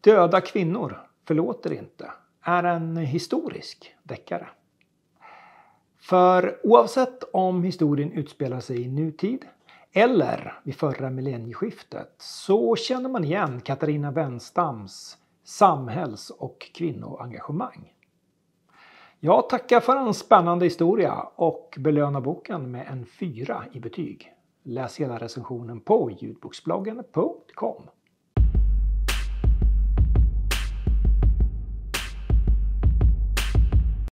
Döda kvinnor förlåter inte är en historisk deckare. För oavsett om historien utspelar sig i nutid eller vid förra millennieskiftet så känner man igen Katarina Wenstams samhälls och kvinnoengagemang. Jag tackar för en spännande historia och belönar boken med en fyra i betyg. Läs hela recensionen på ljudboksbloggen.com.